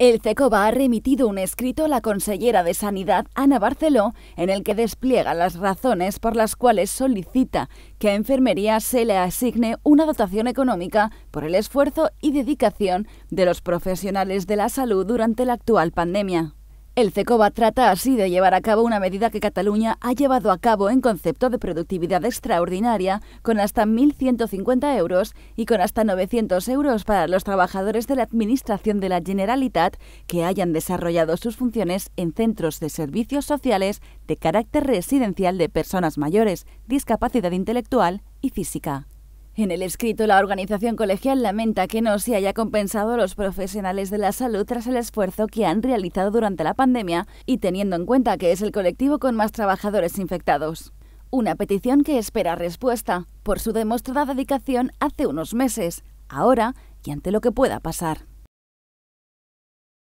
El CECOBA ha remitido un escrito a la consellera de Sanidad, Ana Barceló, en el que despliega las razones por las cuales solicita que a enfermería se le asigne una dotación económica por el esfuerzo y dedicación de los profesionales de la salud durante la actual pandemia. El CECOBA trata así de llevar a cabo una medida que Cataluña ha llevado a cabo en concepto de productividad extraordinaria, con hasta 1.150 euros y con hasta 900 euros para los trabajadores de la Administración de la Generalitat que hayan desarrollado sus funciones en centros de servicios sociales de carácter residencial de personas mayores, discapacidad intelectual y física. En el escrito, la organización colegial lamenta que no se haya compensado a los profesionales de la salud tras el esfuerzo que han realizado durante la pandemia y teniendo en cuenta que es el colectivo con más trabajadores infectados. Una petición que espera respuesta por su demostrada dedicación hace unos meses, ahora y ante lo que pueda pasar.